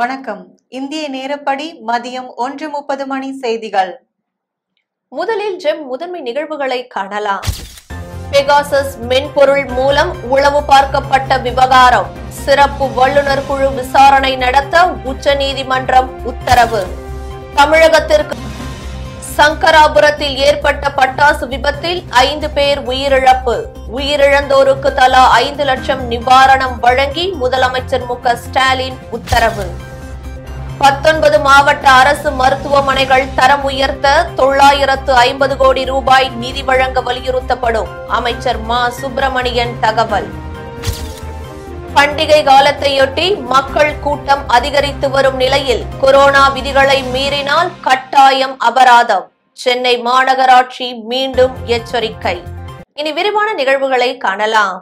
வணக்கம் இந்திய நேரப்படி மதியம் ஒன்று முப்பது மணி செய்திகள் முதலில் ஜெம் முதன்மை நிகழ்வுகளை காணலாம் பெகாசஸ் மென்பொருள் மூலம் உளவு பார்க்கப்பட்ட விவகாரம் சிறப்பு வல்லுநர் குழு விசாரணை நடத்த உச்ச நீதிமன்றம் உத்தரவு தமிழகத்திற்கு சங்கராபுரத்தில் ஏற்பட்ட பட்டாசு விபத்தில் ஐந்து பேர் உயிரிழப்பு உயிரிழந்தோருக்கு தலா ஐந்து லட்சம் நிவாரணம் வழங்கி முதலமைச்சர் மு ஸ்டாலின் உத்தரவு பத்தொன்பது மாவட்ட அரசு மருத்துவமனைகள் தரம் உயர்த்த தொள்ளாயிரத்து ஐம்பது கோடி ரூபாய் நிதி வழங்க வலியுறுத்தப்படும் அமைச்சர் மா சுப்பிரமணியன் தகவல் பண்டிகை காலத்தையொட்டி மக்கள் கூட்டம் அதிகரித்து வரும் நிலையில் கொரோனா விதிகளை மீறினால் கட்டாயம் அபராதம் சென்னை மாநகராட்சி மீண்டும் எச்சரிக்கை இனி விரிவான நிகழ்வுகளை காணலாம்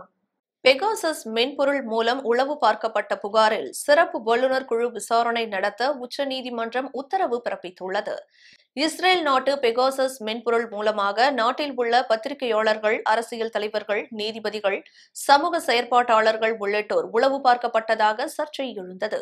பெகாசஸ் மென்பொருள் மூலம் உளவு பார்க்கப்பட்ட புகாரில் சிறப்பு வல்லுநர் குழு விசாரணை நடத்த உச்சநீதிமன்றம் உத்தரவு பிறப்பித்துள்ளது இஸ்ரேல் நாட்டு பெகோசஸ் மென்பொருள் மூலமாக நாட்டில் உள்ள பத்திரிகையாளர்கள் அரசியல் தலைவர்கள் நீதிபதிகள் சமூக செயற்பாட்டாளர்கள் உள்ளிட்டோர் உளவு பார்க்கப்பட்டதாக சர்ச்சை எழுந்தது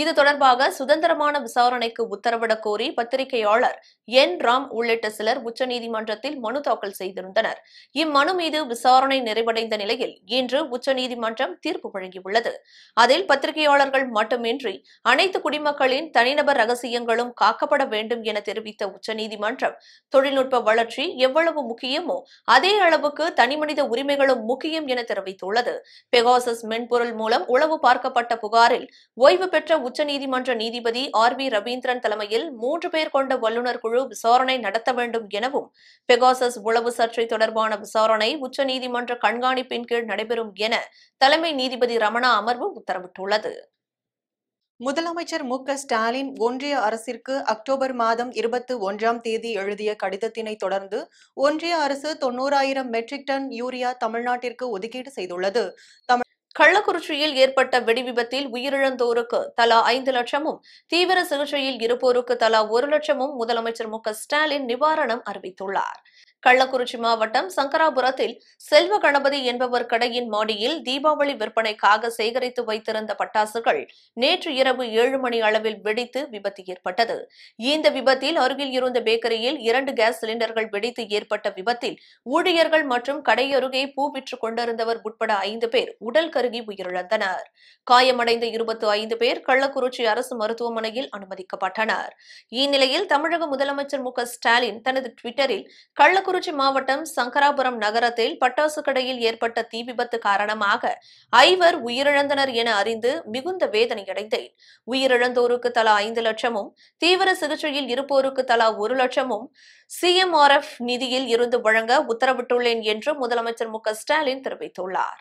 இது தொடர்பாக சுதந்திரமான விசாரணைக்கு உத்தரவிடக் கோரி பத்திரிகையாளர் என் ராம் உள்ளிட்ட சிலர் உச்சநீதிமன்றத்தில் மனு தாக்கல் செய்திருந்தனர் இம்மனு மீது விசாரணை நிறைவடைந்த நிலையில் இன்று உச்சநீதிமன்றம் தீர்ப்பு வழங்கியுள்ளது அதில் பத்திரிகையாளர்கள் மட்டுமின்றி அனைத்து குடிமக்களின் தனிநபர் ரகசியங்களும் காக்கப்பட வேண்டும் என தெரிவித்த உச்சநீதிமன்றம் தொழில்நுட்ப வளர்ச்சி எவ்வளவு முக்கியமோ அதே அளவுக்கு தனிமனித உரிமைகளும் முக்கியம் என தெரிவித்துள்ளது பெகாசஸ் மென்பொருள் மூலம் உளவு பார்க்கப்பட்ட புகாரில் ஓய்வு பெற்ற உச்சநீதிமன்ற நீதிபதி ஆர் வி ரவீந்திரன் தலைமையில் மூன்று பேர் கொண்ட வல்லுநர் குழு விசாரணை நடத்த வேண்டும் எனவும் பெகாசஸ் உளவு சர்ச்சை தொடர்பான விசாரணை உச்சநீதிமன்ற கண்காணிப்பின் கீழ் நடைபெறும் என தலைமை நீதிபதி ரமணா அமர்வு உத்தரவிட்டுள்ளது முதலமைச்சர் மு ஸ்டாலின் ஒன்றிய அரசிற்கு அக்டோபர் மாதம் இருபத்தி ஒன்றாம் தேதி எழுதிய கடிதத்தினை தொடர்ந்து ஒன்றிய அரசு தொன்னூறாயிரம் மெட்ரிக் டன் யூரியா தமிழ்நாட்டிற்கு ஒதுக்கீடு செய்துள்ளது கள்ளக்குறிச்சியில் ஏற்பட்ட வெடிவிபத்தில் உயிரிழந்தோருக்கு தலா ஐந்து லட்சமும் தீவிர சிகிச்சையில் இருப்போருக்கு தலா ஒரு லட்சமும் முதலமைச்சர் மு ஸ்டாலின் நிவாரணம் அறிவித்துள்ளார் கள்ளக்குறிச்சி மாவட்டம் சங்கராபுரத்தில் செல்வ கணபதி என்பவர் கடையின் மாடியில் தீபாவளி விற்பனைக்காக சேகரித்து வைத்திருந்த பட்டாசுகள் நேற்று இரவு ஏழு மணி அளவில் வெடித்து விபத்து ஏற்பட்டது இந்த விபத்தில் அருகில் இருந்த பேக்கரியில் இரண்டு கேஸ் சிலிண்டர்கள் வெடித்து ஏற்பட்ட விபத்தில் ஊழியர்கள் மற்றும் கடையருகே பூ விற்று கொண்டிருந்தவர் உட்பட ஐந்து பேர் உடல் கருகி உயிரிழந்தனர் காயமடைந்த இருபத்தி ஐந்து பேர் கள்ளக்குறிச்சி அரசு மருத்துவமனையில் அனுமதிக்கப்பட்டனர் இந்நிலையில் தமிழக முதலமைச்சர் மு ஸ்டாலின் தனது டுவிட்டரில் கள்ளக்குறிச்சி கள்ளக்குறிச்சி மாவட்டம் சங்கராபுரம் நகரத்தில் பட்டாசு கடையில் ஏற்பட்ட தீ விபத்து காரணமாக ஐவர் உயிரிழந்தனர் என அறிந்து மிகுந்த வேதனையடைந்தேன் உயிரிழந்தோருக்கு தலா ஐந்து லட்சமும் தீவிர சிகிச்சையில் இருப்போருக்கு தலா ஒரு லட்சமும் சிஎம்ஆர்எஃப் நிதியில் இருந்து வழங்க உத்தரவிட்டுள்ளேன் என்று முதலமைச்சர் மு ஸ்டாலின் தெரிவித்துள்ளார்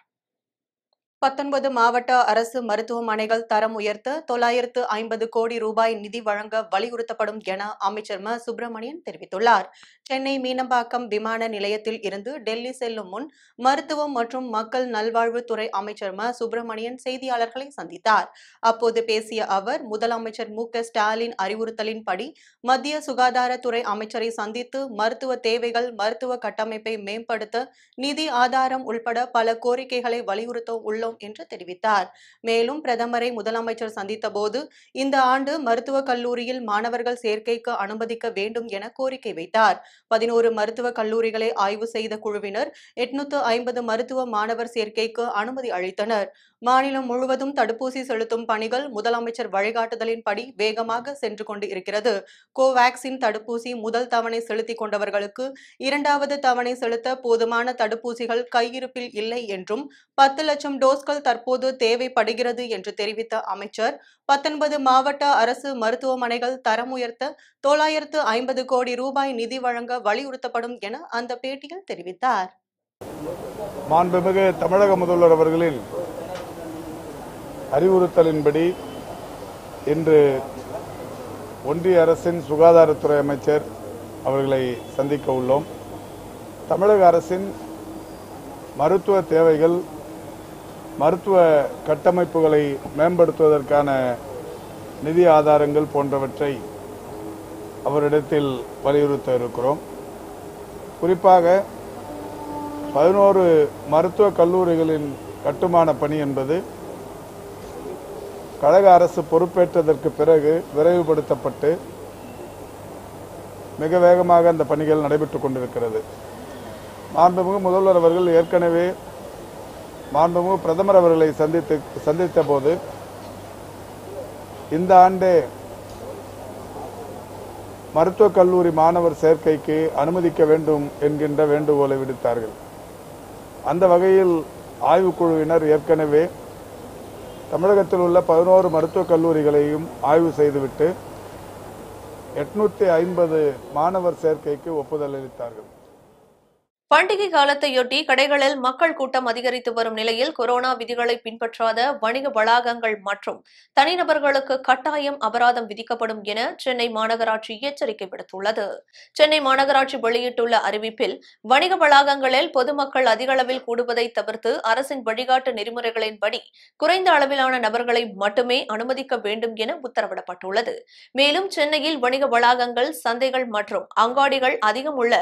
பத்தொன்பது மாவட்ட அரசு மருத்துவமனைகள் தரம் உயர்த்த தொள்ளாயிரத்து ஐம்பது கோடி ரூபாய் நிதி வழங்க வலியுறுத்தப்படும் என அமைச்சர் ம சுப்பிரமணியன் தெரிவித்துள்ளார் சென்னை மீனம்பாக்கம் விமான நிலையத்தில் இருந்து டெல்லி செல்லும் முன் மருத்துவம் மற்றும் மக்கள் நல்வாழ்வுத்துறை அமைச்சர் ம சுப்பிரமணியன் செய்தியாளர்களை சந்தித்தார் அப்போது பேசிய அவர் முதலமைச்சர் மு ஸ்டாலின் அறிவுறுத்தலின்படி மத்திய சுகாதாரத்துறை அமைச்சரை சந்தித்து மருத்துவ தேவைகள் மருத்துவ கட்டமைப்பை மேம்படுத்த நிதி ஆதாரம் உள்பட பல கோரிக்கைகளை வலியுறுத்த உள்ள உள்ளோம் என்று தெரிவித்தார் மேலும் பிரதமரை முதலமைச்சர் சந்தித்த போது இந்த ஆண்டு மருத்துவக் கல்லூரியில் மாணவர்கள் சேர்க்கைக்கு அனுமதிக்க வேண்டும் என கோரிக்கை வைத்தார் பதினோரு மருத்துவக் கல்லூரிகளை ஆய்வு செய்த குழுவினர் எட்நூத்து ஐம்பது மருத்துவ மாணவர் சேர்க்கைக்கு அனுமதி அளித்தனர் மாநிலம் முழுவதும் தடுப்பூசி செலுத்தும் பணிகள் முதலமைச்சர் வழிகாட்டுதலின்படி வேகமாக சென்று கொண்டு இருக்கிறது கோவாக்சின் தடுப்பூசி முதல் தவணை செலுத்திக் கொண்டவர்களுக்கு இரண்டாவது தவணை செலுத்த போதுமான தடுப்பூசிகள் கையிருப்பில் இல்லை என்றும் பத்து லட்சம் டோஸ்கள் தற்போது தேவைப்படுகிறது என்று தெரிவித்த அமைச்சர் பத்தொன்பது மாவட்ட அரசு மருத்துவமனைகள் தரம் உயர்த்த தொள்ளாயிரத்து ஐம்பது கோடி ரூபாய் நிதி வழங்க வலியுறுத்தப்படும் என அந்த பேட்டியில் தெரிவித்தார் மாண்புமிகு தமிழக முதல்வர் அவர்களின் அறிவுறுத்தலின்படி இன்று ஒன்றிய அரசின் சுகாதாரத்துறை அமைச்சர் அவர்களை சந்திக்க உள்ளோம் தமிழக அரசின் மருத்துவ தேவைகள் மருத்துவ கட்டமைப்புகளை மேம்படுத்துவதற்கான நிதி ஆதாரங்கள் போன்றவற்றை அவரிடத்தில் வலியுறுத்த இருக்கிறோம் குறிப்பாக பதினோரு மருத்துவ கல்லூரிகளின் கட்டுமான பணி என்பது கழக அரசு பொறுப்பேற்றதற்கு பிறகு விரைவுபடுத்தப்பட்டு மிக வேகமாக அந்த பணிகள் நடைபெற்று கொண்டிருக்கிறது மாண்புமிகு முதல்வர் அவர்கள் ஏற்கனவே மாண்புமிகு பிரதமர் அவர்களை சந்தித்து சந்தித்த போது இந்த ஆண்டே மருத்துவக் கல்லூரி மாணவர் சேர்க்கைக்கு அனுமதிக்க வேண்டும் என்கின்ற வேண்டுகோளை விடுத்தார்கள் அந்த வகையில் ஆய்வுக்குழுவினர் ஏற்கனவே தமிழகத்தில் உள்ள பதினோரு மருத்துவக் கல்லூரிகளையும் ஆய்வு செய்துவிட்டு எட்நூத்தி ஐம்பது மாணவர் சேர்க்கைக்கு ஒப்புதல் அளித்தார்கள் பண்டிகை காலத்தையொட்டி கடைகளில் மக்கள் கூட்டம் அதிகரித்து வரும் நிலையில் கொரோனா விதிகளை பின்பற்றாத வணிக வளாகங்கள் மற்றும் தனிநபர்களுக்கு கட்டாயம் அபராதம் விதிக்கப்படும் என சென்னை மாநகராட்சி எச்சரிக்கை விடுத்துள்ளது சென்னை மாநகராட்சி வெளியிட்டுள்ள அறிவிப்பில் வணிக வளாகங்களில் பொதுமக்கள் அதிகளவில் கூடுவதை தவிர்த்து அரசின் வழிகாட்டு நெறிமுறைகளின்படி குறைந்த அளவிலான நபர்களை மட்டுமே அனுமதிக்க வேண்டும் என உத்தரவிடப்பட்டுள்ளது மேலும் சென்னையில் வணிக வளாகங்கள் சந்தைகள் மற்றும் அங்காடிகள் அதிகம் உள்ள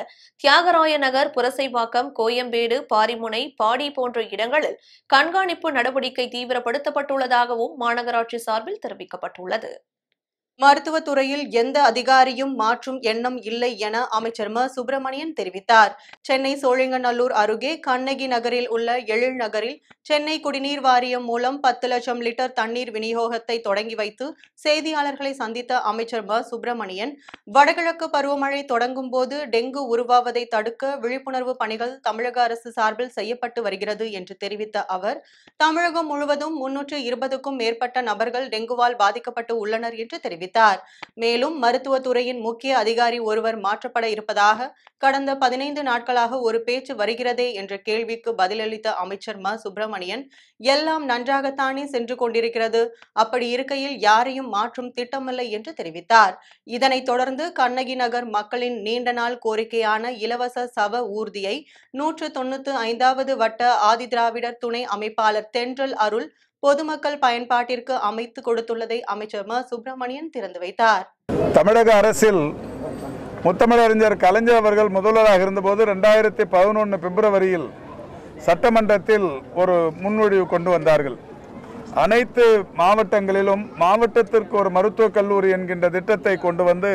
தியாகராய நகர் குலசைவாக்கம் கோயம்பேடு பாரிமுனை பாடி போன்ற இடங்களில் கண்காணிப்பு நடவடிக்கை தீவிரப்படுத்தப்பட்டுள்ளதாகவும் மாநகராட்சி சார்பில் தெரிவிக்கப்பட்டுள்ளது மருத்துவத்துறையில் எந்த அதிகாரியும் மாற்றும் எண்ணம் இல்லை என அமைச்சர் ம சுப்பிரமணியன் தெரிவித்தார் சென்னை சோழிங்கநல்லூர் அருகே கண்ணகி நகரில் உள்ள எழில் நகரில் சென்னை குடிநீர் வாரியம் மூலம் பத்து லட்சம் லிட்டர் தண்ணீர் விநியோகத்தை தொடங்கி வைத்து செய்தியாளர்களை சந்தித்த அமைச்சர் ம சுப்பிரமணியன் வடகிழக்கு பருவமழை தொடங்கும் போது டெங்கு உருவாவதை தடுக்க விழிப்புணர்வு பணிகள் தமிழக அரசு சார்பில் செய்யப்பட்டு வருகிறது என்று தெரிவித்த அவர் தமிழகம் முழுவதும் முன்னூற்று இருபதுக்கும் மேற்பட்ட நபர்கள் டெங்குவால் பாதிக்கப்பட்டு உள்ளனர் என்று தெரிவித்தார் தெரிவித்தார் மேலும் மருத்துவத்துறையின் முக்கிய அதிகாரி ஒருவர் மாற்றப்பட இருப்பதாக கடந்த பதினைந்து நாட்களாக ஒரு பேச்சு வருகிறதே என்ற கேள்விக்கு பதிலளித்த அமைச்சர் ம சுப்பிரமணியன் எல்லாம் நன்றாகத்தானே சென்று கொண்டிருக்கிறது அப்படி இருக்கையில் யாரையும் மாற்றும் திட்டமில்லை என்று தெரிவித்தார் இதனைத் தொடர்ந்து கண்ணகி நகர் மக்களின் நீண்ட நாள் கோரிக்கையான இலவச சவ ஊர்தியை நூற்று தொண்ணூத்து ஐந்தாவது வட்ட ஆதிதிராவிடர் துணை அமைப்பாளர் தென்றல் அருள் பொதுமக்கள் பயன்பாட்டிற்கு அமைத்து கொடுத்துள்ளதை அமைச்சர் ம சுப்பிரமணியன் திறந்து வைத்தார் தமிழக அரசில் முத்தமிழறிஞர் கலைஞர் அவர்கள் முதல்வராக இருந்தபோது ரெண்டாயிரத்தி பதினொன்று பிப்ரவரியில் சட்டமன்றத்தில் ஒரு முன்மொழிவு கொண்டு வந்தார்கள் அனைத்து மாவட்டங்களிலும் மாவட்டத்திற்கு ஒரு மருத்துவக் கல்லூரி என்கின்ற திட்டத்தை கொண்டு வந்து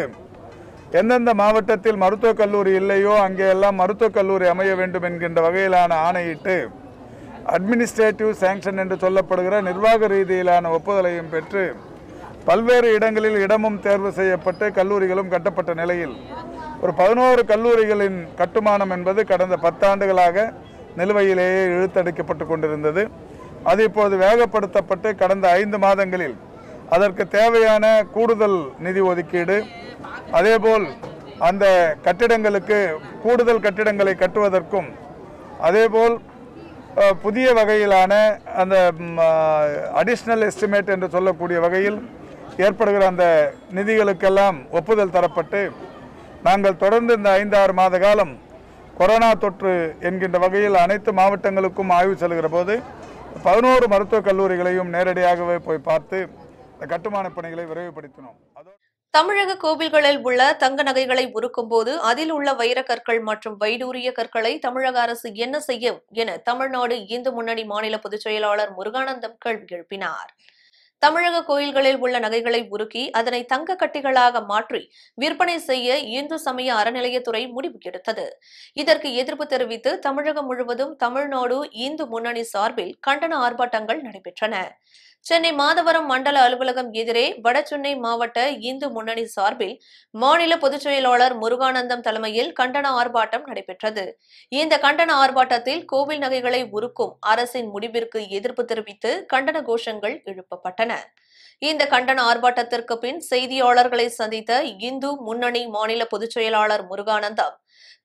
எந்தெந்த மாவட்டத்தில் மருத்துவக் கல்லூரி இல்லையோ அங்கே எல்லாம் மருத்துவக் கல்லூரி அமைய வேண்டும் என்கின்ற வகையிலான ஆணையிட்டு அட்மினிஸ்ட்ரேட்டிவ் சேங்ஷன் என்று சொல்லப்படுகிற நிர்வாக ரீதியிலான ஒப்புதலையும் பெற்று பல்வேறு இடங்களில் இடமும் தேர்வு செய்யப்பட்டு கல்லூரிகளும் கட்டப்பட்ட நிலையில் ஒரு பதினோரு கல்லூரிகளின் கட்டுமானம் என்பது கடந்த பத்தாண்டுகளாக நிலுவையிலேயே இழுத்தடிக்கப்பட்டு கொண்டிருந்தது அது இப்போது வேகப்படுத்தப்பட்டு கடந்த ஐந்து மாதங்களில் அதற்கு தேவையான கூடுதல் நிதி ஒதுக்கீடு அதேபோல் அந்த கட்டிடங்களுக்கு கூடுதல் கட்டிடங்களை கட்டுவதற்கும் அதேபோல் புதிய வகையிலான அந்த அடிஷ்னல் எஸ்டிமேட் என்று சொல்லக்கூடிய வகையில் ஏற்படுகிற அந்த நிதிகளுக்கெல்லாம் ஒப்புதல் தரப்பட்டு நாங்கள் தொடர்ந்து இந்த ஐந்து ஆறு மாத காலம் கொரோனா தொற்று என்கின்ற வகையில் அனைத்து மாவட்டங்களுக்கும் ஆய்வு செல்கிற போது பதினோரு மருத்துவக் கல்லூரிகளையும் நேரடியாகவே போய் பார்த்து இந்த கட்டுமானப் பணிகளை விரைவுபடுத்தினோம் தமிழக கோவில்களில் உள்ள தங்க நகைகளை உருக்கும் போது அதில் உள்ள வைரக்கற்கள் மற்றும் வைடூரிய கற்களை தமிழக அரசு என்ன செய்யும் என தமிழ்நாடு இந்து முன்னணி மாநில பொதுச் செயலாளர் முருகானந்தம் கேள்வி எழுப்பினார் தமிழக கோயில்களில் உள்ள நகைகளை உருக்கி அதனை தங்க கட்டிகளாக மாற்றி விற்பனை செய்ய இந்து சமய அறநிலையத்துறை முடிவு எடுத்தது இதற்கு எதிர்ப்பு தெரிவித்து தமிழகம் முழுவதும் தமிழ்நாடு இந்து முன்னணி சார்பில் கண்டன ஆர்ப்பாட்டங்கள் நடைபெற்றன சென்னை மாதவரம் மண்டல அலுவலகம் எதிரே வடசென்னை மாவட்ட இந்து முன்னணி சார்பில் மாநில பொதுச் செயலாளர் முருகானந்தம் தலைமையில் கண்டன ஆர்ப்பாட்டம் நடைபெற்றது இந்த கண்டன ஆர்ப்பாட்டத்தில் கோவில் நகைகளை உருக்கும் அரசின் முடிவிற்கு எதிர்ப்பு தெரிவித்து கண்டன கோஷங்கள் எழுப்பப்பட்டன இந்த கண்டன ஆர்ப்பாட்டத்திற்கு பின் செய்தியாளர்களை சந்தித்த இந்து முன்னணி மாநில பொதுச் செயலாளர் முருகானந்தம்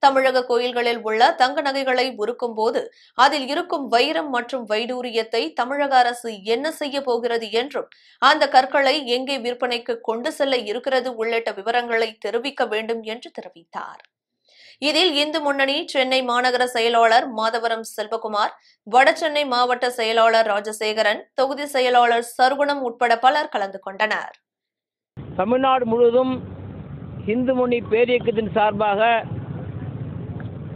தமிழக கோயில்களில் உள்ள தங்க நகைகளை உருக்கும் போது அதில் இருக்கும் வைரம் மற்றும் வைடூரியத்தை தமிழக அரசு என்ன செய்ய போகிறது என்றும் அந்த கற்களை எங்கே விற்பனைக்கு கொண்டு செல்ல இருக்கிறது உள்ளிட்ட விவரங்களை தெரிவிக்க வேண்டும் என்று தெரிவித்தார் இதில் இந்து முன்னணி சென்னை மாநகர செயலாளர் மாதவரம் செல்வகுமார் வடசென்னை மாவட்ட செயலாளர் ராஜசேகரன் தொகுதி செயலாளர் சர்குணம் உட்பட பலர் கலந்து கொண்டனர் தமிழ்நாடு முழுவதும் இந்து முன்னி பேரியக்கத்தின் சார்பாக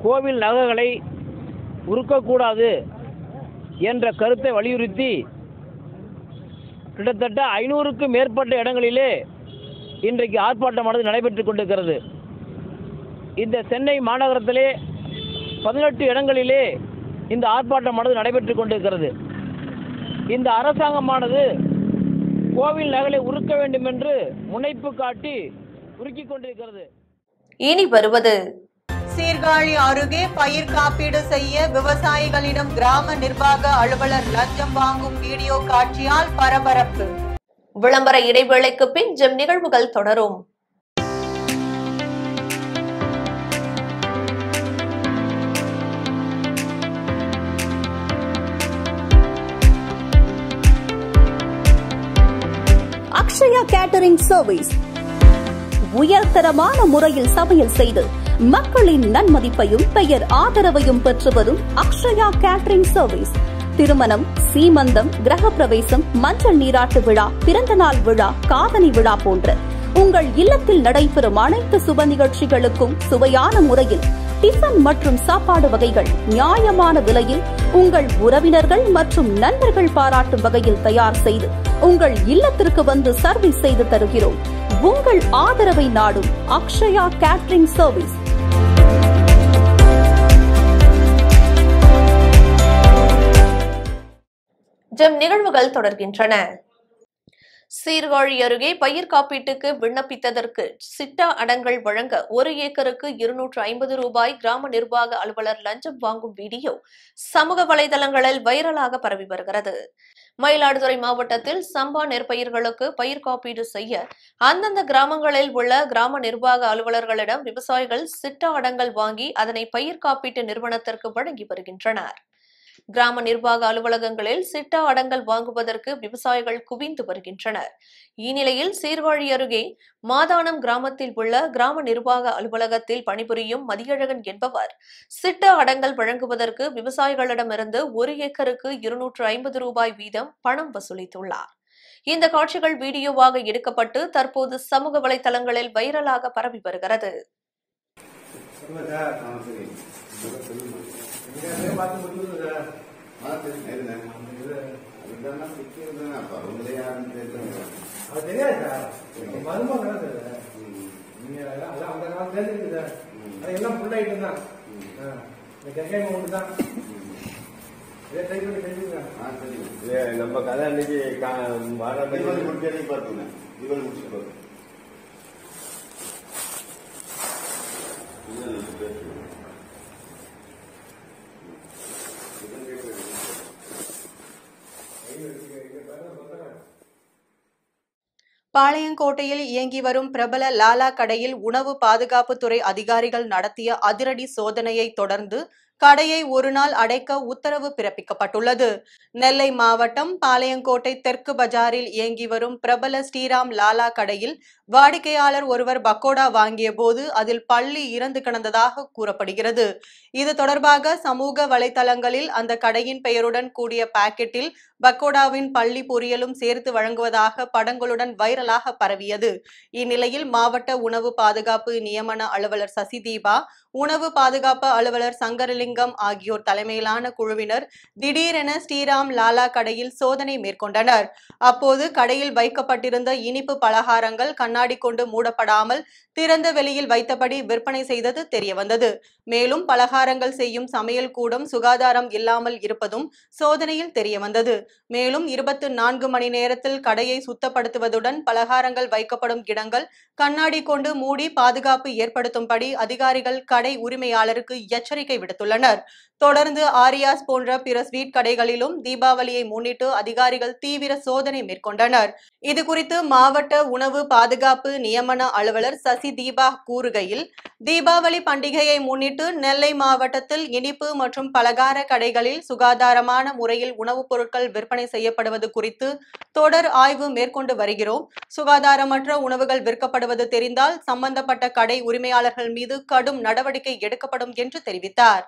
கோவில் நகைகளை உருக்கக்கூடாது என்ற கருத்தை வலியுறுத்தி கிட்டத்தட்ட ஐநூறுக்கும் மேற்பட்ட இடங்களிலே இன்றைக்கு ஆர்ப்பாட்டமானது நடைபெற்றுக் கொண்டிருக்கிறது இந்த சென்னை மாநகரத்திலே பதினெட்டு இடங்களிலே இந்த ஆர்ப்பாட்டமானது நடைபெற்று கொண்டிருக்கிறது இந்த அரசாங்கமானது கோவில் நகலை உருக்க வேண்டும் என்று முனைப்பு காட்டி உருக்கிக் கொண்டிருக்கிறது இனி வருவது சீர்காழி அருகே பயிர் காப்பீடு செய்ய விவசாயிகளிடம் கிராம நிர்வாக அலுவலர் லஞ்சம் வாங்கும் வீடியோ காட்சியால் பரபரப்பு விளம்பர இடைவேளைக்கு பின் ஜெம் நிகழ்வுகள் தொடரும் அக்ஷயா கேட்டரிங் சர்வீஸ் உயர்தரமான முறையில் சமையல் செய்து மக்களின் நன்மதிப்பையும் பெயர் ஆதரவையும் பெற்று வரும் அக்ஷயா கேட்டரிங் சர்வீஸ் திருமணம் சீமந்தம் கிரக பிரவேசம் மஞ்சள் நீராட்டு விழா பிறந்தநாள் விழா காதலி விழா போன்ற உங்கள் இல்லத்தில் நடைபெறும் அனைத்து சுப நிகழ்ச்சிகளுக்கும் சுவையான முறையில் டிஃபன் மற்றும் சாப்பாடு வகைகள் நியாயமான விலையில் உங்கள் உறவினர்கள் மற்றும் நண்பர்கள் பாராட்டும் வகையில் தயார் செய்து உங்கள் இல்லத்திற்கு வந்து சர்வீஸ் செய்து தருகிறோம் உங்கள் ஆதரவை நாடும் அக்ஷயா கேட்ரிங் சர்வீஸ் ஜெம் நிகழ்வுகள் தொடர்கின்றன சீர்காழி அருகே பயிர் காப்பீட்டுக்கு விண்ணப்பித்ததற்கு சிட்டா அடங்கள் வழங்க ஒரு ஏக்கருக்கு இருநூற்று ஐம்பது ரூபாய் கிராம நிர்வாக அலுவலர் லஞ்சம் வாங்கும் வீடியோ சமூக வலைதளங்களில் வைரலாக பரவி வருகிறது மயிலாடுதுறை மாவட்டத்தில் சம்பா நெற்பயிர்களுக்கு பயிர் காப்பீடு செய்ய அந்தந்த கிராமங்களில் உள்ள கிராம நிர்வாக அலுவலர்களிடம் விவசாயிகள் சிட்ட அடங்கல் வாங்கி அதனை பயிர் காப்பீட்டு நிறுவனத்திற்கு வழங்கி வருகின்றனா் கிராம நிர்வாக அலுவலகங்களில் சிட்டா அடங்கல் வாங்குவதற்கு விவசாயிகள் குவிந்து வருகின்றனர் இந்நிலையில் சீர்வாழி அருகே மாதானம் கிராமத்தில் உள்ள கிராம நிர்வாக அலுவலகத்தில் பணிபுரியும் மதியழகன் என்பவர் சிட்டா அடங்கல் வழங்குவதற்கு விவசாயிகளிடமிருந்து ஒரு ஏக்கருக்கு இருநூற்று ஐம்பது ரூபாய் வீதம் பணம் வசூலித்துள்ளார் இந்த காட்சிகள் வீடியோவாக எடுக்கப்பட்டு தற்போது சமூக வலைதளங்களில் வைரலாக பரவி வருகிறது பார்த்து முடியுதுல்ல பார்த்து தெரியுது அதுதான் சிக்கிறது அப்ப அவங்களே யாருன்னு தெரியல அது தெரியாது மருமகள் அந்த காலம் தெரிஞ்சுக்குது அது எல்லாம் புள்ளைட்டு தான் இந்த கங்கை மவுண்ட் தான் நம்ம கதை அன்னைக்கு வர இவள் முடிக்கிறதே பார்த்துங்க முடிச்சு பார்த்து பாளையங்கோட்டையில் இயங்கி வரும் பிரபல லாலா கடையில் உணவு பாதுகாப்புத்துறை அதிகாரிகள் நடத்திய அதிரடி சோதனையை தொடர்ந்து கடையை ஒரு நாள் அடைக்க உத்தரவு பிறப்பிக்கப்பட்டுள்ளது நெல்லை மாவட்டம் பாளையங்கோட்டை தெற்கு பஜாரில் இயங்கி வரும் பிரபல ஸ்ரீராம் லாலா கடையில் வாடிக்கையாளர் ஒருவர் பக்கோடா வாங்கிய போது அதில் பள்ளி இறந்து கிடந்ததாக கூறப்படுகிறது இது தொடர்பாக சமூக வலைதளங்களில் அந்த கடையின் பெயருடன் கூடிய பாக்கெட்டில் பக்கோடாவின் பள்ளி பொரியலும் சேர்த்து வழங்குவதாக படங்களுடன் வைரலாக பரவியது இந்நிலையில் மாவட்ட உணவு பாதுகாப்பு நியமன அலுவலர் சசிதீபா உணவு பாதுகாப்பு அலுவலர் சங்கரலிங்கம் சிவலிங்கம் ஆகியோர் தலைமையிலான குழுவினர் திடீரென ஸ்ரீராம் லாலா கடையில் சோதனை மேற்கொண்டனர் அப்போது கடையில் வைக்கப்பட்டிருந்த இனிப்பு பலகாரங்கள் கண்ணாடி கொண்டு மூடப்படாமல் திறந்த வெளியில் வைத்தபடி விற்பனை செய்தது தெரியவந்தது மேலும் பலகாரங்கள் செய்யும் சமையல் கூடம் சுகாதாரம் இல்லாமல் இருப்பதும் சோதனையில் தெரியவந்தது மேலும் இருபத்தி நான்கு மணி நேரத்தில் கடையை சுத்தப்படுத்துவதுடன் பலகாரங்கள் வைக்கப்படும் இடங்கள் கண்ணாடி கொண்டு மூடி பாதுகாப்பு ஏற்படுத்தும்படி அதிகாரிகள் கடை உரிமையாளருக்கு எச்சரிக்கை விடுத்துள்ளனர் உள்ளனர் தொடர்ந்து ஆரியாஸ் போன்ற பிற ஸ்வீட் கடைகளிலும் தீபாவளியை முன்னிட்டு அதிகாரிகள் தீவிர சோதனை மேற்கொண்டனர் இது குறித்து மாவட்ட உணவு பாதுகாப்பு நியமன அலுவலர் சசி தீபா கூறுகையில் தீபாவளி பண்டிகையை முன்னிட்டு நெல்லை மாவட்டத்தில் இனிப்பு மற்றும் பலகார கடைகளில் சுகாதாரமான முறையில் உணவுப் பொருட்கள் விற்பனை செய்யப்படுவது குறித்து தொடர் ஆய்வு மேற்கொண்டு வருகிறோம் சுகாதாரமற்ற உணவுகள் விற்கப்படுவது தெரிந்தால் சம்பந்தப்பட்ட கடை உரிமையாளர்கள் மீது கடும் நடவடிக்கை எடுக்கப்படும் என்று தெரிவித்தார்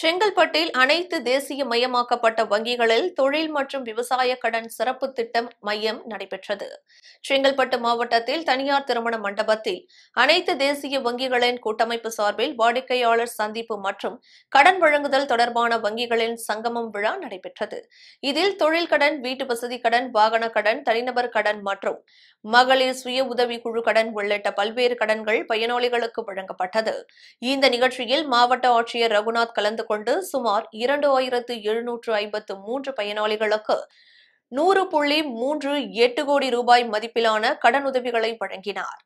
செங்கல்பட்டில் அனைத்து தேசிய மயமாக்கப்பட்ட வங்கிகளில் தொழில் மற்றும் விவசாய கடன் சிறப்பு திட்டம் மையம் நடைபெற்றது செங்கல்பட்டு மாவட்டத்தில் தனியார் திருமண மண்டபத்தில் அனைத்து தேசிய வங்கிகளின் கூட்டமைப்பு சார்பில் வாடிக்கையாளர் சந்திப்பு மற்றும் கடன் வழங்குதல் தொடர்பான வங்கிகளின் சங்கமம் விழா நடைபெற்றது இதில் தொழில் கடன் வீட்டு வசதி கடன் வாகன கடன் தனிநபர் கடன் மற்றும் மகளிர் சுய உதவி குழு கடன் உள்ளிட்ட பல்வேறு கடன்கள் பயனாளிகளுக்கு வழங்கப்பட்டது இந்த நிகழ்ச்சியில் மாவட்ட ஆட்சியர் ரகுநாத் கலந்து கொண்டு சுமார் இரண்டு ஆயிரத்து எழுநூற்று ஐம்பத்து மூன்று பயனாளிகளுக்கு நூறு புள்ளி மூன்று எட்டு கோடி ரூபாய் மதிப்பிலான கடனுதவிகளை வழங்கினார்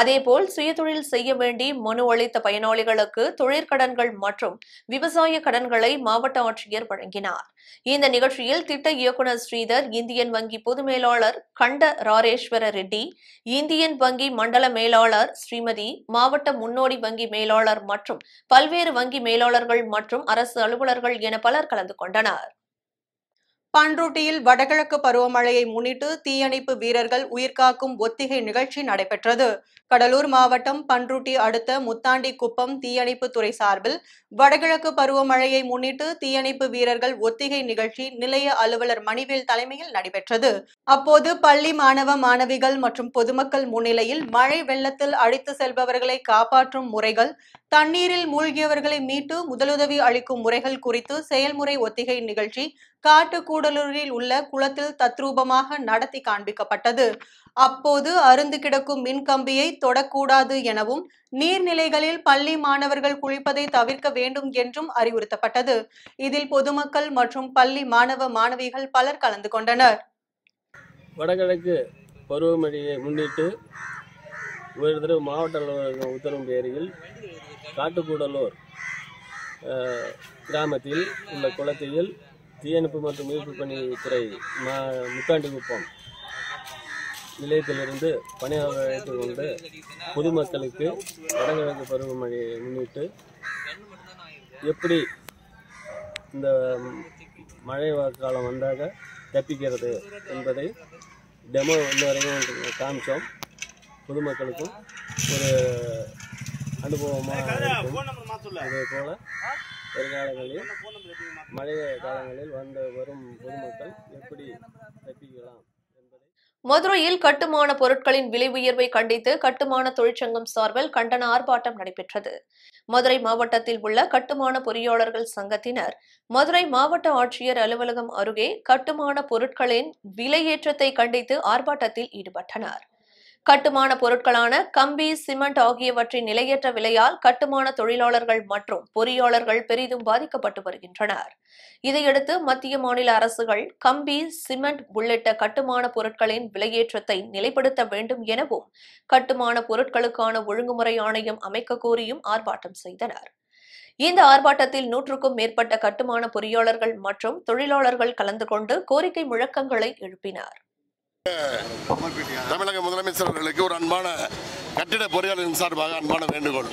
அதேபோல் சுயதொழில் செய்ய வேண்டி மனு அளித்த பயனாளிகளுக்கு தொழிற்கடன்கள் மற்றும் விவசாய கடன்களை மாவட்ட ஆட்சியர் வழங்கினார் இந்த நிகழ்ச்சியில் திட்ட இயக்குநர் ஸ்ரீதர் இந்தியன் வங்கி பொது மேலாளர் கண்ட ராரேஸ்வர ரெட்டி இந்தியன் வங்கி மண்டல மேலாளர் ஸ்ரீமதி மாவட்ட முன்னோடி வங்கி மேலாளர் மற்றும் பல்வேறு வங்கி மேலாளர்கள் மற்றும் அரசு அலுவலர்கள் என பலர் கலந்து கொண்டனர் பன்ருட்டியில் வடகிழக்கு பருவமழையை முன்னிட்டு தீயணைப்பு வீரர்கள் உயிர்காக்கும் ஒத்திகை நிகழ்ச்சி நடைபெற்றது கடலூர் மாவட்டம் பன்ருட்டி அடுத்த முத்தாண்டி குப்பம் தீயணைப்புத்துறை சார்பில் வடகிழக்கு பருவமழையை முன்னிட்டு தீயணைப்பு வீரர்கள் ஒத்திகை நிகழ்ச்சி நிலைய அலுவலர் மணிவேல் தலைமையில் நடைபெற்றது அப்போது பள்ளி மாணவ மாணவிகள் மற்றும் பொதுமக்கள் முன்னிலையில் மழை வெள்ளத்தில் அடித்து செல்பவர்களை காப்பாற்றும் முறைகள் தண்ணீரில் மூழ்கியவர்களை மீட்டு முதலுதவி அளிக்கும் முறைகள் குறித்து செயல்முறை ஒத்திகை நிகழ்ச்சி காட்டுக்கூடலூரில் உள்ள குளத்தில் தத்ரூபமாக நடத்தி காண்பிக்கப்பட்டது அப்போது அருந்து கிடக்கும் மின்கம்பியை தொடக்கூடாது எனவும் நீர்நிலைகளில் பள்ளி மாணவர்கள் குளிப்பதை தவிர்க்க வேண்டும் என்றும் அறிவுறுத்தப்பட்டது இதில் பொதுமக்கள் மற்றும் பள்ளி மாணவ மாணவிகள் பலர் கலந்து கொண்டனர் வடகிழக்கு பருவமழையை முன்னிட்டு மாவட்ட அலுவலகம் உத்தரவு பேரில் காட்டுக்கூடலூர் கிராமத்தில் உள்ள குளத்தில் தீயணைப்பு மற்றும் மீட்பு பணித்துறை முத்தாண்டி குப்பம் நிலையத்திலிருந்து பணியாக கொண்டு பொதுமக்களுக்கு வடகிழக்கு பருவமழையை முன்னிட்டு எப்படி இந்த மழை காலம் வந்தாக தப்பிக்கிறது என்பதை டெமோ வந்து வரைக்கும் காமிச்சோம் பொதுமக்களுக்கும் ஒரு அனுபவமாக இருக்கும் அதே போல் வருங்காலங்களில் மழை காலங்களில் வந்து வரும் பொதுமக்கள் எப்படி தப்பிக்கலாம் மதுரையில் கட்டுமான பொருட்களின் விலை உயர்வை கண்டித்து கட்டுமான தொழிற்சங்கம் சார்பில் கண்டன ஆர்ப்பாட்டம் நடைபெற்றது மதுரை மாவட்டத்தில் உள்ள கட்டுமான பொறியாளர்கள் சங்கத்தினர் மதுரை மாவட்ட ஆட்சியர் அலுவலகம் அருகே கட்டுமான பொருட்களின் விலையேற்றத்தை கண்டித்து ஆர்ப்பாட்டத்தில் ஈடுபட்டனர் கட்டுமான பொருட்களான கம்பி சிமெண்ட் ஆகியவற்றின் நிலையற்ற விலையால் கட்டுமான தொழிலாளர்கள் மற்றும் பொறியாளர்கள் பெரிதும் பாதிக்கப்பட்டு வருகின்றனர் இதையடுத்து மத்திய மாநில அரசுகள் கம்பி சிமெண்ட் உள்ளிட்ட கட்டுமான பொருட்களின் விலையேற்றத்தை நிலைப்படுத்த வேண்டும் எனவும் கட்டுமான பொருட்களுக்கான ஒழுங்குமுறை ஆணையம் அமைக்க கோரியும் ஆர்ப்பாட்டம் செய்தனர் இந்த ஆர்ப்பாட்டத்தில் நூற்றுக்கும் மேற்பட்ட கட்டுமான பொறியாளர்கள் மற்றும் தொழிலாளர்கள் கலந்து கொண்டு கோரிக்கை முழக்கங்களை எழுப்பினர் தமிழக முதலமைச்சர் அவர்களுக்கு ஒரு அன்பான கட்டிட பொறியாளரின் சார்பாக அன்பான வேண்டுகோள்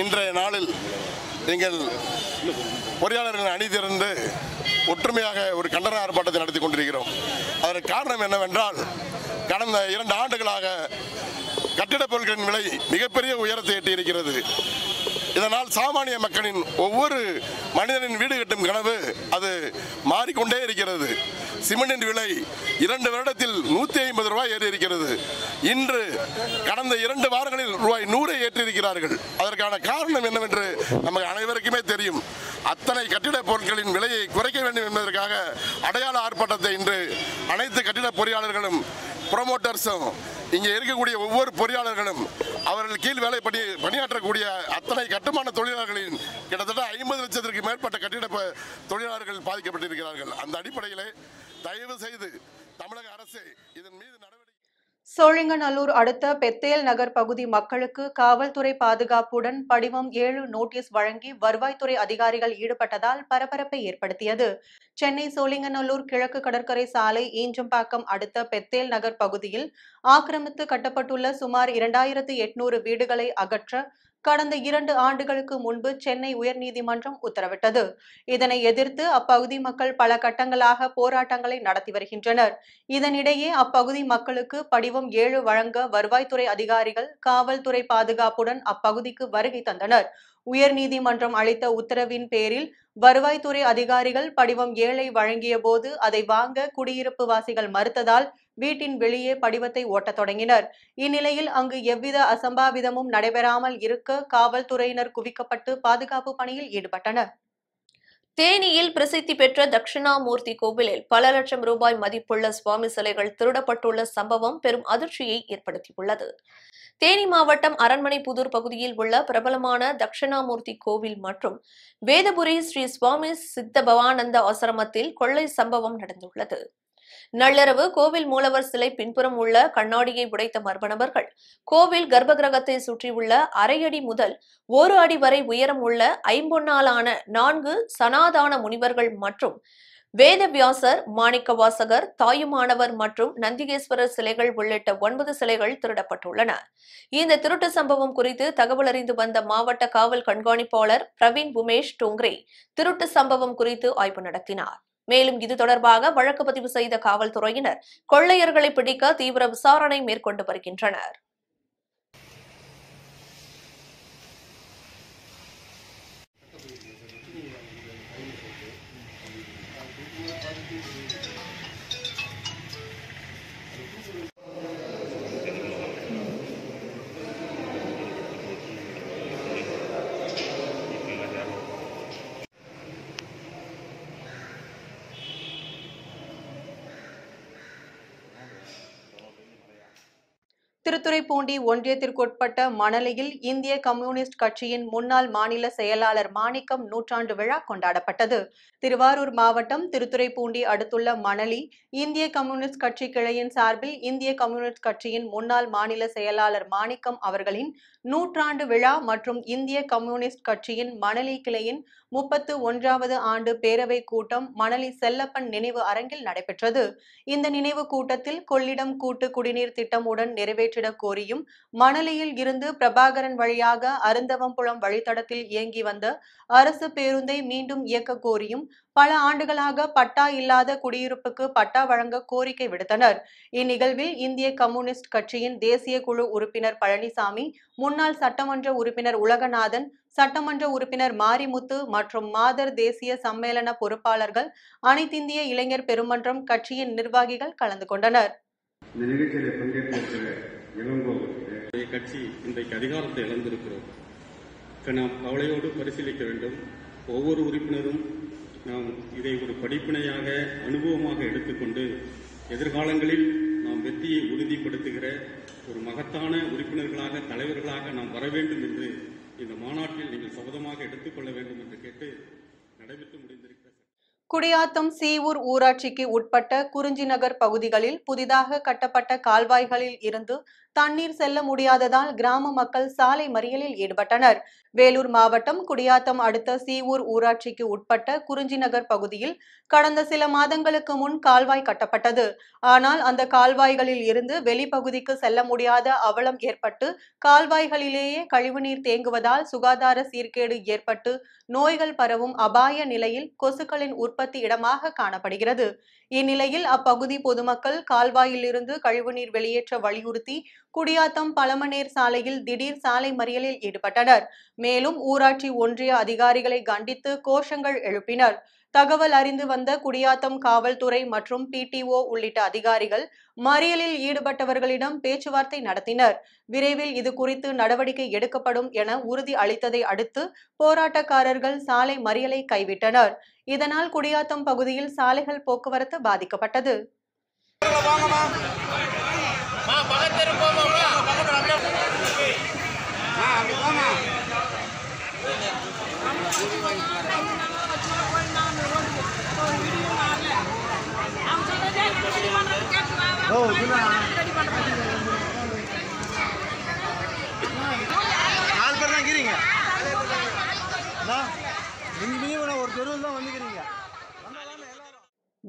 இன்றைய நாளில் நீங்கள் பொறியாளர்கள் அணி திறந்து ஒற்றுமையாக ஒரு கண்டன ஆர்ப்பாட்டத்தை நடத்தி கொண்டிருக்கிறோம் அதற்கு காரணம் என்னவென்றால் கடந்த இரண்டு ஆண்டுகளாக கட்டிடப் பொருட்களின் விலை மிகப்பெரிய உயரத்தை எட்டியிருக்கிறது இதனால் சாமானிய மக்களின் ஒவ்வொரு மனிதனின் வீடு கட்டும் கனவு சிமெண்டின் விலை இரண்டு வருடத்தில் நூற்றி ஐம்பது ரூபாய் ஏறி இருக்கிறது இன்று கடந்த இரண்டு வாரங்களில் ரூபாய் நூறை ஏற்றியிருக்கிறார்கள் அதற்கான காரணம் என்னவென்று நமக்கு அனைவருக்குமே தெரியும் அத்தனை கட்டிடப் பொருட்களின் விலையை குறைக்க வேண்டும் என்பதற்காக அடையாள ஆர்ப்பாட்டத்தை இன்று அனைத்து கட்டிட பொறியாளர்களும் ப்ரொமோட்டர்ஸும் இங்கே இருக்கக்கூடிய ஒவ்வொரு பொறியாளர்களும் அவர்கள் கீழ் வேலை பணி பணியாற்றக்கூடிய அத்தனை கட்டுமான தொழிலாளர்களின் கிட்டத்தட்ட ஐம்பது லட்சத்திற்கு மேற்பட்ட கட்டிட தொழிலாளர்கள் பாதிக்கப்பட்டிருக்கிறார்கள் அந்த அடிப்படையிலே தயவு செய்து தமிழக அரசு இதன் மீது நடவடிக்கை சோழிங்கநல்லூர் அடுத்த பெத்தேல் நகர் பகுதி மக்களுக்கு காவல்துறை பாதுகாப்புடன் படிவம் ஏழு நோட்டீஸ் வழங்கி வருவாய்த்துறை அதிகாரிகள் ஈடுபட்டதால் பரபரப்பை ஏற்படுத்தியது சென்னை சோழிங்கநல்லூர் கிழக்கு கடற்கரை சாலை ஈஞ்சம்பாக்கம் அடுத்த பெத்தேல் நகர் பகுதியில் ஆக்கிரமித்து கட்டப்பட்டுள்ள சுமார் இரண்டாயிரத்து எட்நூறு வீடுகளை அகற்ற கடந்த இரண்டு ஆண்டுகளுக்கு முன்பு சென்னை உயர்நீதிமன்றம் உத்தரவிட்டது இதனை எதிர்த்து அப்பகுதி மக்கள் பல கட்டங்களாக போராட்டங்களை நடத்தி வருகின்றனர் இதனிடையே அப்பகுதி மக்களுக்கு படிவம் ஏழு வழங்க வருவாய்த்துறை அதிகாரிகள் காவல்துறை பாதுகாப்புடன் அப்பகுதிக்கு வருகை தந்தனர் உயர்நீதிமன்றம் அளித்த உத்தரவின் பேரில் வருவாய்த்துறை அதிகாரிகள் படிவம் ஏழை வழங்கிய போது அதை வாங்க குடியிருப்பு வாசிகள் மறுத்ததால் வீட்டின் வெளியே படிவத்தை ஓட்டத் தொடங்கினர் இந்நிலையில் அங்கு எவ்வித அசம்பாவிதமும் நடைபெறாமல் இருக்க காவல்துறையினர் குவிக்கப்பட்டு பாதுகாப்பு பணியில் ஈடுபட்டனர் தேனியில் பிரசித்தி பெற்ற தட்சிணாமூர்த்தி கோவிலில் பல லட்சம் ரூபாய் மதிப்புள்ள சுவாமி சிலைகள் திருடப்பட்டுள்ள சம்பவம் பெரும் அதிர்ச்சியை ஏற்படுத்தியுள்ளது தேனி மாவட்டம் அரண்மனை புதூர் பகுதியில் உள்ள பிரபலமான தட்சிணாமூர்த்தி கோவில் மற்றும் வேதபுரி ஸ்ரீ சுவாமி சித்த பவானந்த ஆசிரமத்தில் கொள்ளை சம்பவம் நடந்துள்ளது நள்ளிரவு கோவில் மூலவர் சிலை பின்புறம் உள்ள கண்ணாடியை உடைத்த மர்ம நபர்கள் கோவில் கர்ப்பகிரகத்தை சுற்றியுள்ள அரையடி முதல் ஒரு அடி வரை உயரம் உள்ள ஐம்பொன்னாலான நான்கு சனாதான முனிவர்கள் மற்றும் வேதவியாசர் மாணிக்கவாசகர் தாயுமானவர் மற்றும் நந்திகேஸ்வரர் சிலைகள் உள்ளிட்ட ஒன்பது சிலைகள் திருடப்பட்டுள்ளன இந்த திருட்டு சம்பவம் குறித்து தகவல் அறிந்து வந்த மாவட்ட காவல் கண்காணிப்பாளர் பிரவீன் உமேஷ் டோங்ரே திருட்டு சம்பவம் குறித்து ஆய்வு நடத்தினார் மேலும் இது தொடர்பாக வழக்கு பதிவு செய்த காவல்துறையினர் கொள்ளையர்களை பிடிக்க தீவிர விசாரணை மேற்கொண்டு வருகின்றனர் திருத்துறைப்பூண்டி ஒன்றியத்திற்குட்பட்ட மணலியில் இந்திய கம்யூனிஸ்ட் கட்சியின் முன்னாள் மாநில செயலாளர் மாணிக்கம் நூற்றாண்டு விழா கொண்டாடப்பட்டது திருவாரூர் மாவட்டம் திருத்துறைப்பூண்டி அடுத்துள்ள மணலி இந்திய கம்யூனிஸ்ட் கட்சி கிளையின் சார்பில் இந்திய கம்யூனிஸ்ட் கட்சியின் முன்னாள் மாநில செயலாளர் மாணிக்கம் அவர்களின் நூற்றாண்டு விழா மற்றும் இந்திய கம்யூனிஸ்ட் கட்சியின் மணலி கிளையின் முப்பத்து ஒன்றாவது ஆண்டு பேரவை கூட்டம் மணலி செல்லப்பன் நினைவு அரங்கில் நடைபெற்றது இந்த நினைவு கூட்டத்தில் கொள்ளிடம் கூட்டு குடிநீர் திட்டமுடன் நிறைவேற்ற நிறைவேற்றிடக் கோரியும் மணலியில் இருந்து பிரபாகரன் வழியாக அருந்தவம்புலம் வழித்தடத்தில் இயங்கி வந்த அரசு பேருந்தை மீண்டும் இயக்க கோரியும் பல ஆண்டுகளாக பட்டா இல்லாத குடியிருப்புக்கு பட்டா வழங்க கோரிக்கை விடுத்தனர் இந்நிகழ்வில் இந்திய கம்யூனிஸ்ட் கட்சியின் தேசிய குழு உறுப்பினர் பழனிசாமி முன்னாள் சட்டமன்ற உறுப்பினர் உலகநாதன் சட்டமன்ற உறுப்பினர் மாரிமுத்து மற்றும் மாதர் தேசிய சம்மேளன பொறுப்பாளர்கள் அனைத்திந்திய இளைஞர் பெருமன்றம் கட்சியின் நிர்வாகிகள் கலந்து கொண்டனர் இளங்கோவனுடைய கட்சி இன்றைக்கு அதிகாரத்தை இழந்திருக்கிறோம் நாம் கவலையோடு பரிசீலிக்க வேண்டும் ஒவ்வொரு உறுப்பினரும் நாம் இதை ஒரு படிப்பினையாக அனுபவமாக எடுத்துக்கொண்டு எதிர்காலங்களில் நாம் வெற்றியை உறுதிப்படுத்துகிற ஒரு மகத்தான உறுப்பினர்களாக தலைவர்களாக நாம் வர வேண்டும் என்று இந்த மாநாட்டில் நீங்கள் சபதமாக எடுத்துக்கொள்ள வேண்டும் என்று கேட்டு நடைபெற்று முடிந்திருக்கிறது குடியாத்தம் சீவூர் ஊராட்சிக்கு உட்பட்ட நகர் பகுதிகளில் புதிதாக கட்டப்பட்ட கால்வாய்களில் இருந்து தண்ணீர் செல்ல முடியாததால் கிராம மக்கள் சாலை மறியலில் ஈடுபட்டனர் வேலூர் மாவட்டம் குடியாத்தம் அடுத்த சீவூர் ஊராட்சிக்கு உட்பட்ட குறிஞ்சிநகர் பகுதியில் கடந்த சில மாதங்களுக்கு முன் கால்வாய் கட்டப்பட்டது ஆனால் அந்த கால்வாய்களில் இருந்து வெளிப்பகுதிக்கு செல்ல முடியாத அவலம் ஏற்பட்டு கால்வாய்களிலேயே கழிவுநீர் தேங்குவதால் சுகாதார சீர்கேடு ஏற்பட்டு நோய்கள் பரவும் அபாய நிலையில் கொசுக்களின் உற்பத்தி இடமாக காணப்படுகிறது இந்நிலையில் அப்பகுதி பொதுமக்கள் கால்வாயிலிருந்து கழிவுநீர் வெளியேற்ற வலியுறுத்தி குடியாத்தம் பழமநேர் சாலையில் திடீர் சாலை மறியலில் ஈடுபட்டனர் மேலும் ஊராட்சி ஒன்றிய அதிகாரிகளை கண்டித்து கோஷங்கள் எழுப்பினர் தகவல் அறிந்து வந்த குடியாத்தம் காவல்துறை மற்றும் பிடிஓ உள்ளிட்ட அதிகாரிகள் மறியலில் ஈடுபட்டவர்களிடம் பேச்சுவார்த்தை நடத்தினர் விரைவில் இது குறித்து நடவடிக்கை எடுக்கப்படும் என உறுதி அளித்ததை அடுத்து போராட்டக்காரர்கள் சாலை மறியலை கைவிட்டனர் இதனால் குடியாத்தம் பகுதியில் சாலைகள் போக்குவரத்து பாதிக்கப்பட்டது கால்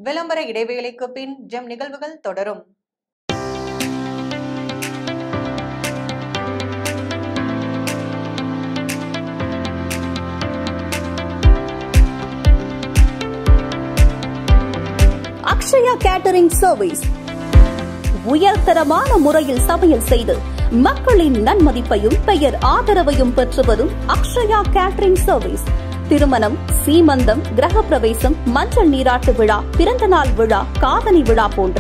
விளம்பர இடைவேளைக்கு பின் ஜெம் நிகழ்வுகள் தொடரும் அக்ஷயா கேட்டரிங் சர்வீஸ் உயர்தரமான முறையில் சமையல் செய்து மக்களின் நன்மதிப்பையும் பெயர் ஆதரவையும் பெற்று வரும் அக்ஷயா கேட்டரிங் சர்வீஸ் திருமணம் சீமந்தம் கிரகப்பிரவேசம் மஞ்சள் நீராட்டு விழா பிறந்தநாள் விழா காதனி விழா போன்ற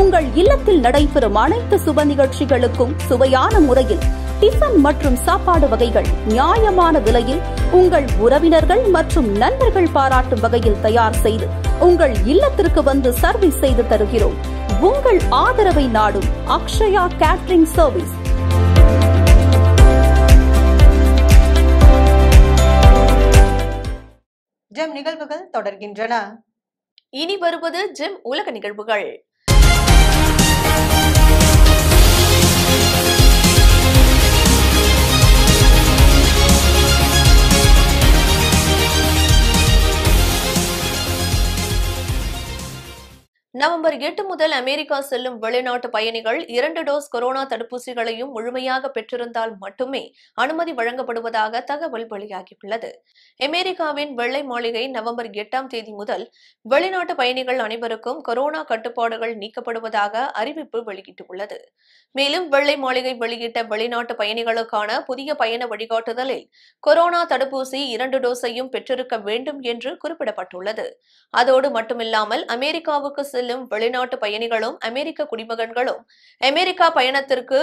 உங்கள் இல்லத்தில் நடைபெறும் அனைத்து சுப நிகழ்ச்சிகளுக்கும் சுவையான முறையில் டிஃபன் மற்றும் சாப்பாடு வகைகள் நியாயமான விலையில் உங்கள் உறவினர்கள் மற்றும் நண்பர்கள் பாராட்டும் வகையில் தயார் செய்து உங்கள் இல்லத்திற்கு வந்து சர்வீஸ் செய்து தருகிறோம் உங்கள் ஆதரவை நாடும் அக்ஷயா கேட்ரிங் சர்வீஸ் ஜெம் நிகழ்வுகள் தொடர்கின்றன இனி வருவது ஜெம் உலக நிகழ்வுகள் நவம்பர் எட்டு முதல் அமெரிக்கா செல்லும் வெளிநாட்டு பயணிகள் இரண்டு டோஸ் கொரோனா தடுப்பூசிகளையும் முழுமையாக பெற்றிருந்தால் மட்டுமே அனுமதி வழங்கப்படுவதாக தகவல் வெளியாகியுள்ளது அமெரிக்காவின் வெள்ளை மாளிகை நவம்பர் எட்டாம் தேதி முதல் வெளிநாட்டு பயணிகள் அனைவருக்கும் கொரோனா கட்டுப்பாடுகள் நீக்கப்படுவதாக அறிவிப்பு வெளியிட்டுள்ளது மேலும் வெள்ளை மாளிகை வெளியிட்ட வெளிநாட்டு பயணிகளுக்கான புதிய பயண வழிகாட்டுதலில் கொரோனா தடுப்பூசி இரண்டு டோஸையும் பெற்றிருக்க வேண்டும் என்று குறிப்பிடப்பட்டுள்ளது அதோடு மட்டுமில்லாமல் அமெரிக்காவுக்கு செல்லும் வெளிநாட்டு பயணிகளும் அமெரிக்க குடிமகன்களும் அமெரிக்கா பயணத்திற்கு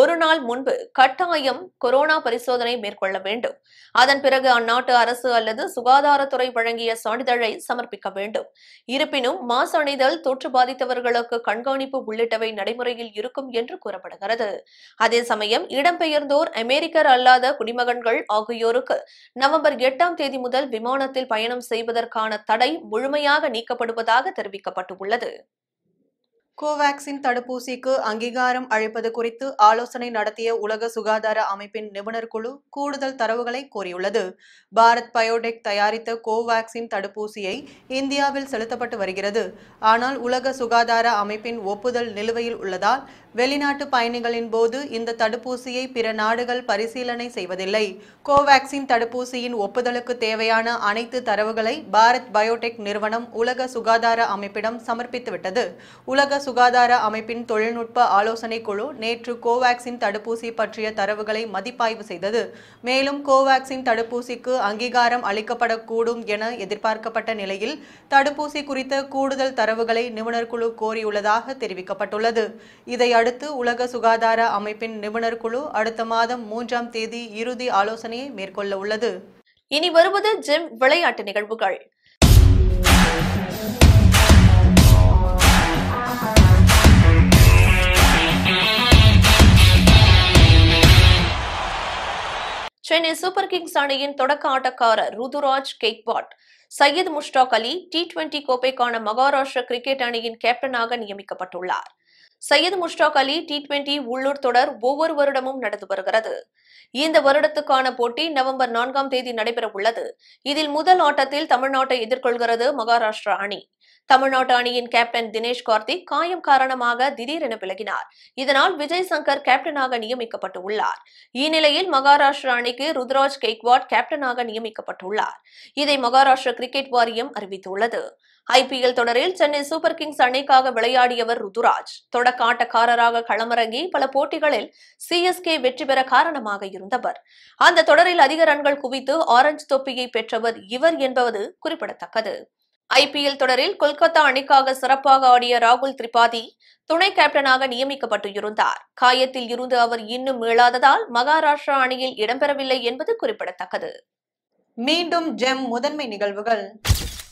ஒரு நாள் முன்பு கட்டாயம் கொரோனா பரிசோதனை மேற்கொள்ள வேண்டும் அதன் பிறகு அந்நாட்டு அரசு அல்லது சுகாதாரத்துறை வழங்கிய சான்றிதழை சமர்ப்பிக்க வேண்டும் இருப்பினும் மாசு அணிதல் தொற்று பாதித்தவர்களுக்கு கண்காணிப்பு உள்ளிட்டவை நடைமுறையில் இருக்கும் என்று கூறப்படுகிறது அதே சமயம் இடம்பெயர்ந்தோர் அமெரிக்கர் அல்லாத குடிமகன்கள் ஆகியோருக்கு நவம்பர் எட்டாம் தேதி முதல் விமானத்தில் பயணம் செய்வதற்கான தடை முழுமையாக நீக்கப்படுவதாக தெரிவிக்கப்பட்டுள்ளது கோவாக்சின் தடுப்பூசிக்கு அங்கீகாரம் அளிப்பது குறித்து ஆலோசனை நடத்திய உலக சுகாதார அமைப்பின் நிபுணர் குழு கூடுதல் தரவுகளை கோரியுள்ளது பாரத் பயோடெக் தயாரித்த கோவாக்சின் தடுப்பூசியை இந்தியாவில் செலுத்தப்பட்டு வருகிறது ஆனால் உலக சுகாதார அமைப்பின் ஒப்புதல் நிலுவையில் உள்ளதால் வெளிநாட்டு பயணிகளின் போது இந்த தடுப்பூசியை பிற நாடுகள் பரிசீலனை செய்வதில்லை கோவாக்சின் தடுப்பூசியின் ஒப்புதலுக்கு தேவையான அனைத்து தரவுகளை பாரத் பயோடெக் நிறுவனம் உலக சுகாதார அமைப்பிடம் சமர்ப்பித்துவிட்டது உலக சுகாதார அமைப்பின் தொழில்நுட்ப ஆலோசனை குழு நேற்று கோவாக்சின் தடுப்பூசி பற்றிய தரவுகளை மதிப்பாய்வு செய்தது மேலும் கோவாக்சின் தடுப்பூசிக்கு அங்கீகாரம் அளிக்கப்படக்கூடும் என எதிர்பார்க்கப்பட்ட நிலையில் தடுப்பூசி குறித்த கூடுதல் தரவுகளை நிபுணர் குழு கோரியுள்ளதாக தெரிவிக்கப்பட்டுள்ளது இதையடுத்து உலக சுகாதார அமைப்பின் நிபுணர் குழு அடுத்த மாதம் மூன்றாம் தேதி இறுதி ஆலோசனையை மேற்கொள்ள உள்ளது இனி வருவது ஜிம் விளையாட்டு நிகழ்வுகள் சென்னை சூப்பர் கிங்ஸ் அணியின் தொடக்க ஆட்டக்காரர் ருதுராஜ் கெய்க்வாட் சையத் முஷ்டாக் அலி டி டுவெண்டி கோப்பைக்கான மகாராஷ்டிர கிரிக்கெட் அணியின் கேப்டனாக நியமிக்கப்பட்டுள்ளார் சையத் முஷ்டாக் அலி டி டுவெண்டி உள்ளூர் தொடர் ஒவ்வொரு வருடமும் நடந்து வருகிறது இந்த வருடத்துக்கான போட்டி நவம்பர் நான்காம் தேதி நடைபெற உள்ளது இதில் முதல் ஆட்டத்தில் தமிழ்நாட்டை எதிர்கொள்கிறது மகாராஷ்டிரா அணி தமிழ்நாட்டு அணியின் கேப்டன் தினேஷ் கார்த்திக் காயம் காரணமாக திடீரென விலகினார் இதனால் விஜய் சங்கர் கேப்டனாக நியமிக்கப்பட்டுள்ளார் இந்நிலையில் மகாராஷ்டிரா அணிக்கு ருத்ராஜ் கெய்க்வாட் கேப்டனாக நியமிக்கப்பட்டுள்ளார் இதை மகாராஷ்டிர கிரிக்கெட் வாரியம் அறிவித்துள்ளது ஐபிஎல் தொடரில் சென்னை சூப்பர் கிங்ஸ் அணிக்காக விளையாடியவர் ருதுராஜ் தொடக்க ஆட்டக்காரராக களமிறங்கி பல போட்டிகளில் சிஎஸ்கே வெற்றி பெற காரணமாக இருந்தவர் அந்த தொடரில் அதிக ரன்கள் குவித்து ஆரஞ்சு தொப்பியை பெற்றவர் இவர் என்பது குறிப்பிடத்தக்கது ஐபிஎல் தொடரில் கொல்கத்தா அணிக்காக சிறப்பாக ஆடிய ராகுல் திரிபாதி துணை கேப்டனாக நியமிக்கப்பட்டு இருந்தார் காயத்தில் இருந்து அவர் இன்னும் மீளாததால் மகாராஷ்டிரா அணியில் இடம்பெறவில்லை என்பது குறிப்பிடத்தக்கது மீண்டும் ஜெம் முதன்மை நிகழ்வுகள்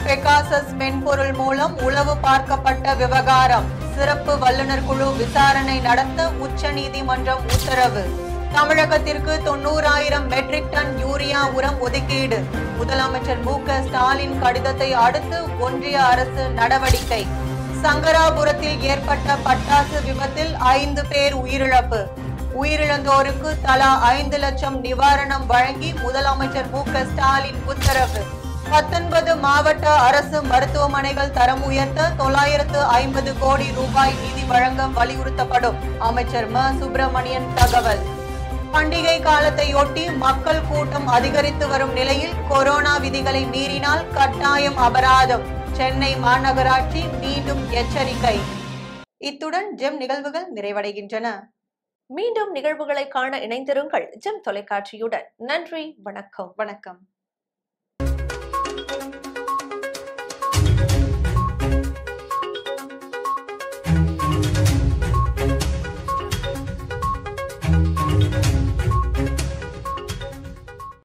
பெகாசஸ் மென்பொருள் மூலம் உளவு பார்க்கப்பட்ட விவகாரம் சிறப்பு வல்லுநர் குழு விசாரணை நடத்த உச்சநீதிமன்றம் உத்தரவு தமிழகத்திற்கு தொண்ணூறாயிரம் மெட்ரிக் டன் யூரியா உரம் ஒதுக்கீடு முதலமைச்சர் மு க ஸ்டாலின் கடிதத்தை அடுத்து ஒன்றிய அரசு நடவடிக்கை சங்கராபுரத்தில் ஏற்பட்ட பட்டாசு விபத்தில் ஐந்து பேர் உயிரிழப்பு உயிரிழந்தோருக்கு தலா ஐந்து லட்சம் நிவாரணம் வழங்கி முதலமைச்சர் மு ஸ்டாலின் உத்தரவு பத்தொன்பது மாவட்ட அரசு மருத்துவமனைகள் தரம் உயர்த்த தொள்ளாயிரத்து ஐம்பது கோடி ரூபாய் நிதி வழங்க வலியுறுத்தப்படும் அமைச்சர் ம சுப்பிரமணியன் தகவல் பண்டிகை காலத்தை ஒட்டி மக்கள் கூட்டம் அதிகரித்து வரும் நிலையில் கொரோனா விதிகளை மீறினால் கட்டாயம் அபராதம் சென்னை மாநகராட்சி மீண்டும் எச்சரிக்கை இத்துடன் ஜெம் நிகழ்வுகள் நிறைவடைகின்றன மீண்டும் நிகழ்வுகளை காண இணைந்திருங்கள் ஜெம் தொலைக்காட்சியுடன் நன்றி வணக்கம் வணக்கம்